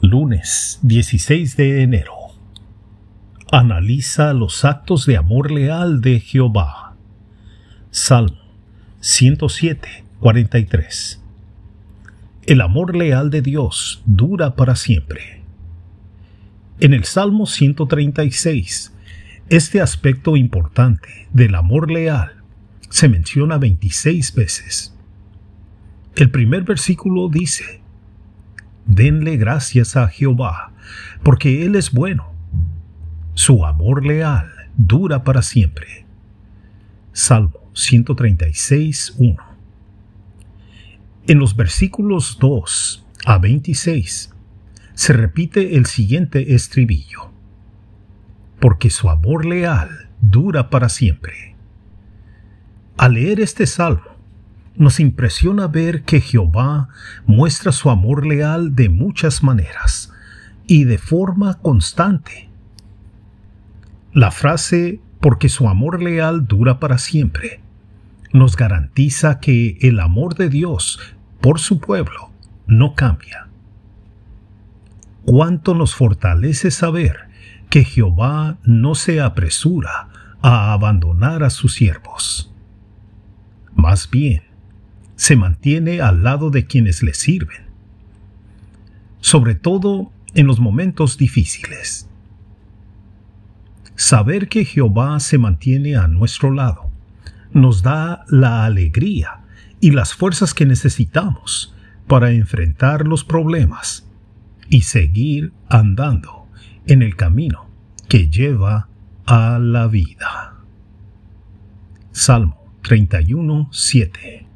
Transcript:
Lunes 16 de enero. Analiza los actos de amor leal de Jehová. Salmo 107, 43. El amor leal de Dios dura para siempre. En el Salmo 136, este aspecto importante del amor leal se menciona 26 veces. El primer versículo dice, Denle gracias a Jehová, porque Él es bueno. Su amor leal dura para siempre. Salmo 136, 1. En los versículos 2 a 26 se repite el siguiente estribillo. Porque su amor leal dura para siempre. Al leer este salmo, nos impresiona ver que Jehová muestra su amor leal de muchas maneras y de forma constante. La frase porque su amor leal dura para siempre nos garantiza que el amor de Dios por su pueblo no cambia. Cuánto nos fortalece saber que Jehová no se apresura a abandonar a sus siervos. Más bien, se mantiene al lado de quienes le sirven, sobre todo en los momentos difíciles. Saber que Jehová se mantiene a nuestro lado nos da la alegría y las fuerzas que necesitamos para enfrentar los problemas y seguir andando en el camino que lleva a la vida. Salmo 31, 7.